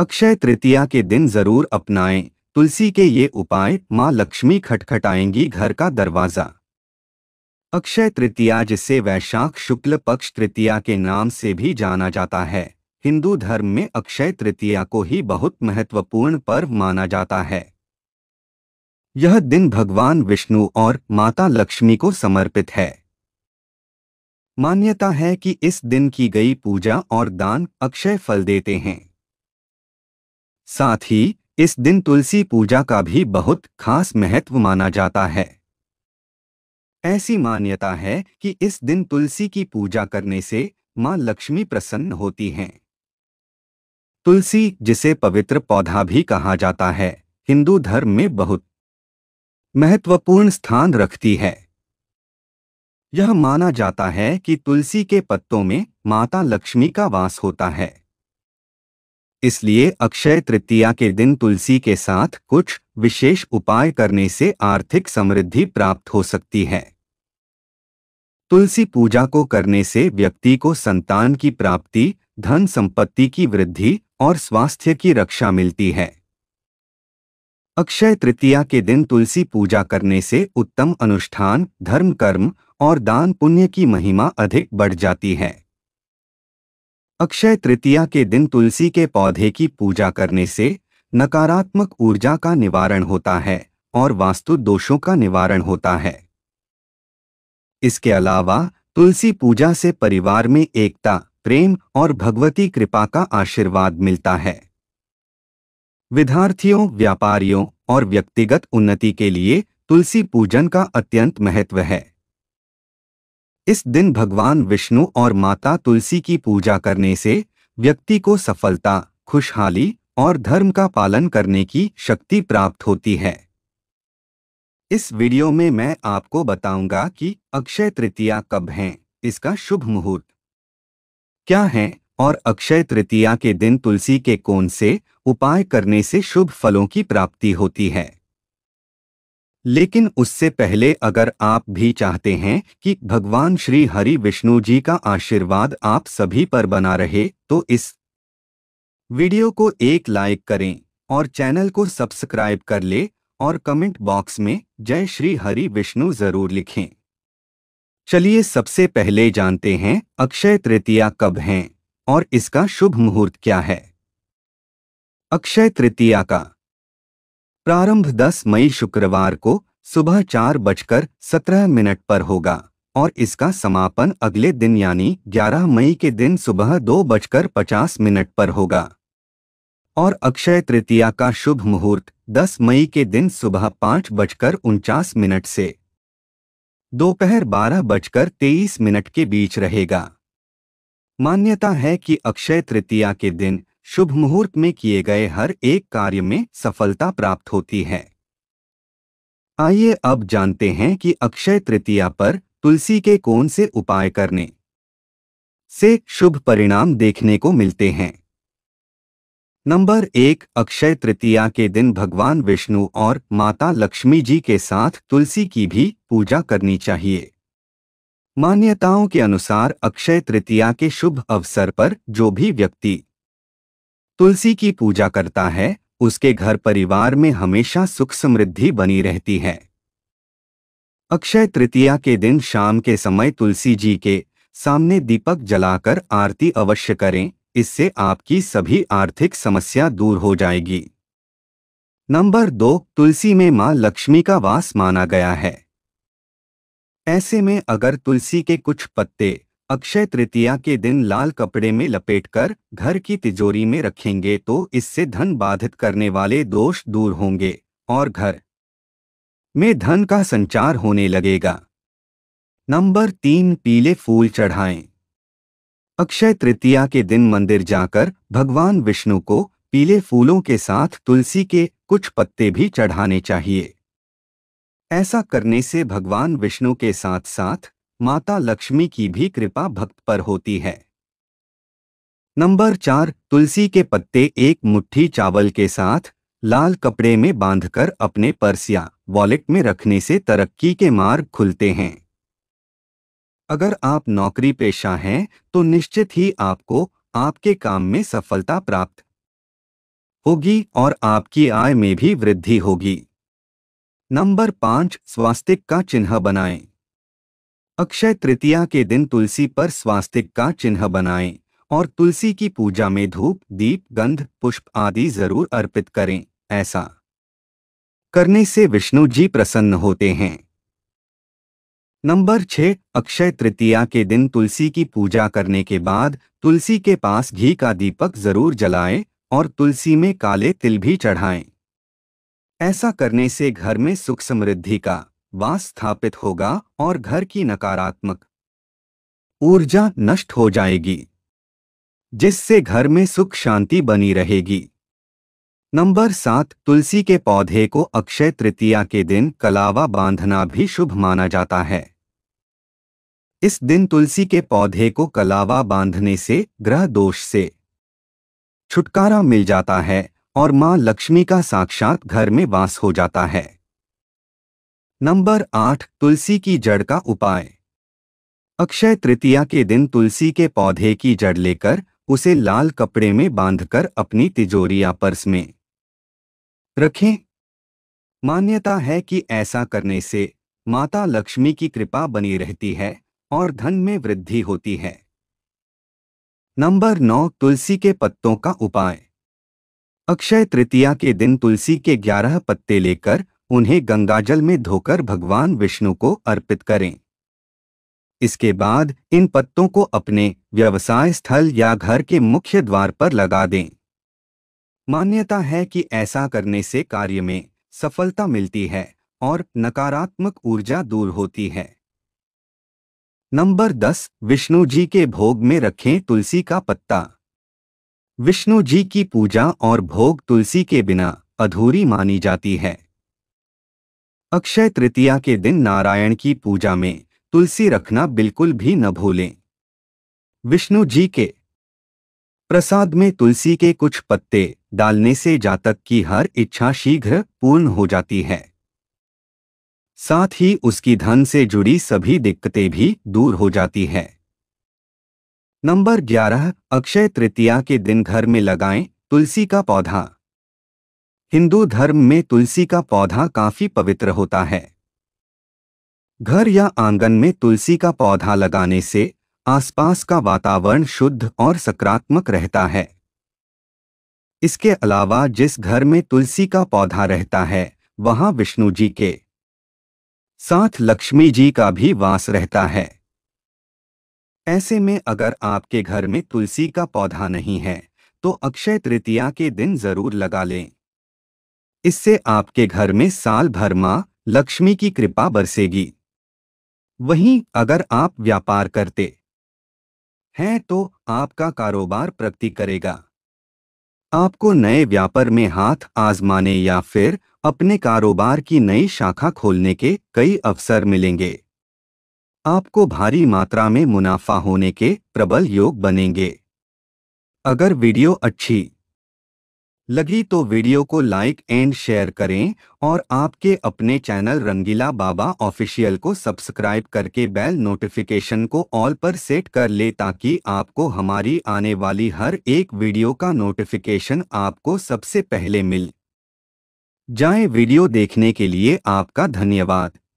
अक्षय तृतीया के दिन जरूर अपनाएं तुलसी के ये उपाय माँ लक्ष्मी खटखटाएंगी घर का दरवाजा अक्षय तृतीया जिसे वैशाख शुक्ल पक्ष तृतीया के नाम से भी जाना जाता है हिंदू धर्म में अक्षय तृतीया को ही बहुत महत्वपूर्ण पर्व माना जाता है यह दिन भगवान विष्णु और माता लक्ष्मी को समर्पित है मान्यता है कि इस दिन की गई पूजा और दान अक्षय फल देते हैं साथ ही इस दिन तुलसी पूजा का भी बहुत खास महत्व माना जाता है ऐसी मान्यता है कि इस दिन तुलसी की पूजा करने से मां लक्ष्मी प्रसन्न होती हैं तुलसी जिसे पवित्र पौधा भी कहा जाता है हिंदू धर्म में बहुत महत्वपूर्ण स्थान रखती है यह माना जाता है कि तुलसी के पत्तों में माता लक्ष्मी का वास होता है इसलिए अक्षय तृतीया के दिन तुलसी के साथ कुछ विशेष उपाय करने से आर्थिक समृद्धि प्राप्त हो सकती है तुलसी पूजा को करने से व्यक्ति को संतान की प्राप्ति धन संपत्ति की वृद्धि और स्वास्थ्य की रक्षा मिलती है अक्षय तृतीया के दिन तुलसी पूजा करने से उत्तम अनुष्ठान धर्म कर्म और दान पुण्य की महिमा अधिक बढ़ जाती है अक्षय तृतीया के दिन तुलसी के पौधे की पूजा करने से नकारात्मक ऊर्जा का निवारण होता है और वास्तु दोषों का निवारण होता है इसके अलावा तुलसी पूजा से परिवार में एकता प्रेम और भगवती कृपा का आशीर्वाद मिलता है विद्यार्थियों व्यापारियों और व्यक्तिगत उन्नति के लिए तुलसी पूजन का अत्यंत महत्व है इस दिन भगवान विष्णु और माता तुलसी की पूजा करने से व्यक्ति को सफलता खुशहाली और धर्म का पालन करने की शक्ति प्राप्त होती है इस वीडियो में मैं आपको बताऊंगा कि अक्षय तृतीया कब है इसका शुभ मुहूर्त क्या है और अक्षय तृतीया के दिन तुलसी के कोण से उपाय करने से शुभ फलों की प्राप्ति होती है लेकिन उससे पहले अगर आप भी चाहते हैं कि भगवान श्री हरि विष्णु जी का आशीर्वाद आप सभी पर बना रहे तो इस वीडियो को एक लाइक करें और चैनल को सब्सक्राइब कर ले और कमेंट बॉक्स में जय श्री हरि विष्णु जरूर लिखें चलिए सबसे पहले जानते हैं अक्षय तृतीया कब है और इसका शुभ मुहूर्त क्या है अक्षय तृतीया का प्रारंभ 10 मई शुक्रवार को सुबह चार बजकर सत्रह मिनट पर होगा और इसका समापन अगले दिन यानी 11 मई के दिन सुबह दो बजकर पचास मिनट पर होगा और अक्षय तृतीया का शुभ मुहूर्त 10 मई के दिन सुबह पाँच बजकर उनचास मिनट से दोपहर बारह बजकर तेईस मिनट के बीच रहेगा मान्यता है कि अक्षय तृतीया के दिन शुभ मुहूर्त में किए गए हर एक कार्य में सफलता प्राप्त होती है आइए अब जानते हैं कि अक्षय तृतीया पर तुलसी के कौन से उपाय करने से शुभ परिणाम देखने को मिलते हैं नंबर एक अक्षय तृतीया के दिन भगवान विष्णु और माता लक्ष्मी जी के साथ तुलसी की भी पूजा करनी चाहिए मान्यताओं के अनुसार अक्षय तृतीया के शुभ अवसर पर जो भी व्यक्ति तुलसी की पूजा करता है उसके घर परिवार में हमेशा सुख समृद्धि बनी रहती है अक्षय तृतीया के दिन शाम के समय तुलसी जी के सामने दीपक जलाकर आरती अवश्य करें इससे आपकी सभी आर्थिक समस्या दूर हो जाएगी नंबर दो तुलसी में मां लक्ष्मी का वास माना गया है ऐसे में अगर तुलसी के कुछ पत्ते अक्षय तृतीया के दिन लाल कपड़े में लपेटकर घर की तिजोरी में रखेंगे तो इससे धन बाधित करने वाले दोष दूर होंगे और घर में धन का संचार होने लगेगा नंबर तीन पीले फूल चढ़ाएं अक्षय तृतीया के दिन मंदिर जाकर भगवान विष्णु को पीले फूलों के साथ तुलसी के कुछ पत्ते भी चढ़ाने चाहिए ऐसा करने से भगवान विष्णु के साथ साथ माता लक्ष्मी की भी कृपा भक्त पर होती है नंबर चार तुलसी के पत्ते एक मुट्ठी चावल के साथ लाल कपड़े में बांधकर अपने पर्स या वॉलेट में रखने से तरक्की के मार्ग खुलते हैं अगर आप नौकरी पेशा हैं तो निश्चित ही आपको आपके काम में सफलता प्राप्त होगी और आपकी आय में भी वृद्धि होगी नंबर पांच स्वास्तिक का चिन्ह बनाएं। अक्षय तृतीया के दिन तुलसी पर स्वास्तिक का चिन्ह बनाएं और तुलसी की पूजा में धूप दीप गंध पुष्प आदि जरूर अर्पित करें ऐसा करने से विष्णु जी प्रसन्न होते हैं नंबर छह अक्षय तृतीया के दिन तुलसी की पूजा करने के बाद तुलसी के पास घी का दीपक जरूर जलाएं और तुलसी में काले तिल भी चढ़ाएं। ऐसा करने से घर में सुख समृद्धि का वास स्थापित होगा और घर की नकारात्मक ऊर्जा नष्ट हो जाएगी जिससे घर में सुख शांति बनी रहेगी नंबर सात तुलसी के पौधे को अक्षय तृतीया के दिन कलावा बांधना भी शुभ माना जाता है इस दिन तुलसी के पौधे को कलावा बांधने से ग्रह दोष से छुटकारा मिल जाता है और मां लक्ष्मी का साक्षात घर में वास हो जाता है नंबर आठ तुलसी की जड़ का उपाय अक्षय तृतीया के दिन तुलसी के पौधे की जड़ लेकर उसे लाल कपड़े में बांधकर अपनी तिजोरी या पर्स में रखें मान्यता है कि ऐसा करने से माता लक्ष्मी की कृपा बनी रहती है और धन में वृद्धि होती है नंबर नौ तुलसी के पत्तों का उपाय अक्षय तृतीया के दिन तुलसी के ग्यारह पत्ते लेकर उन्हें गंगाजल में धोकर भगवान विष्णु को अर्पित करें इसके बाद इन पत्तों को अपने व्यवसाय स्थल या घर के मुख्य द्वार पर लगा दें मान्यता है कि ऐसा करने से कार्य में सफलता मिलती है और नकारात्मक ऊर्जा दूर होती है नंबर 10 विष्णु जी के भोग में रखें तुलसी का पत्ता विष्णु जी की पूजा और भोग तुलसी के बिना अधूरी मानी जाती है अक्षय तृतीया के दिन नारायण की पूजा में तुलसी रखना बिल्कुल भी न भूलें विष्णु जी के प्रसाद में तुलसी के कुछ पत्ते डालने से जातक की हर इच्छा शीघ्र पूर्ण हो जाती है साथ ही उसकी धन से जुड़ी सभी दिक्कतें भी दूर हो जाती है नंबर 11 अक्षय तृतीया के दिन घर में लगाएं तुलसी का पौधा हिंदू धर्म में तुलसी का पौधा काफी पवित्र होता है घर या आंगन में तुलसी का पौधा लगाने से आसपास का वातावरण शुद्ध और सकारात्मक रहता है इसके अलावा जिस घर में तुलसी का पौधा रहता है वहां विष्णु जी के साथ लक्ष्मी जी का भी वास रहता है ऐसे में अगर आपके घर में तुलसी का पौधा नहीं है तो अक्षय तृतीया के दिन जरूर लगा लें इससे आपके घर में साल भर माँ लक्ष्मी की कृपा बरसेगी वहीं अगर आप व्यापार करते हैं तो आपका कारोबार प्रगति करेगा आपको नए व्यापार में हाथ आजमाने या फिर अपने कारोबार की नई शाखा खोलने के कई अवसर मिलेंगे आपको भारी मात्रा में मुनाफा होने के प्रबल योग बनेंगे अगर वीडियो अच्छी लगी तो वीडियो को लाइक एंड शेयर करें और आपके अपने चैनल रंगीला बाबा ऑफिशियल को सब्सक्राइब करके बेल नोटिफिकेशन को ऑल पर सेट कर ले ताकि आपको हमारी आने वाली हर एक वीडियो का नोटिफिकेशन आपको सबसे पहले मिल जाए वीडियो देखने के लिए आपका धन्यवाद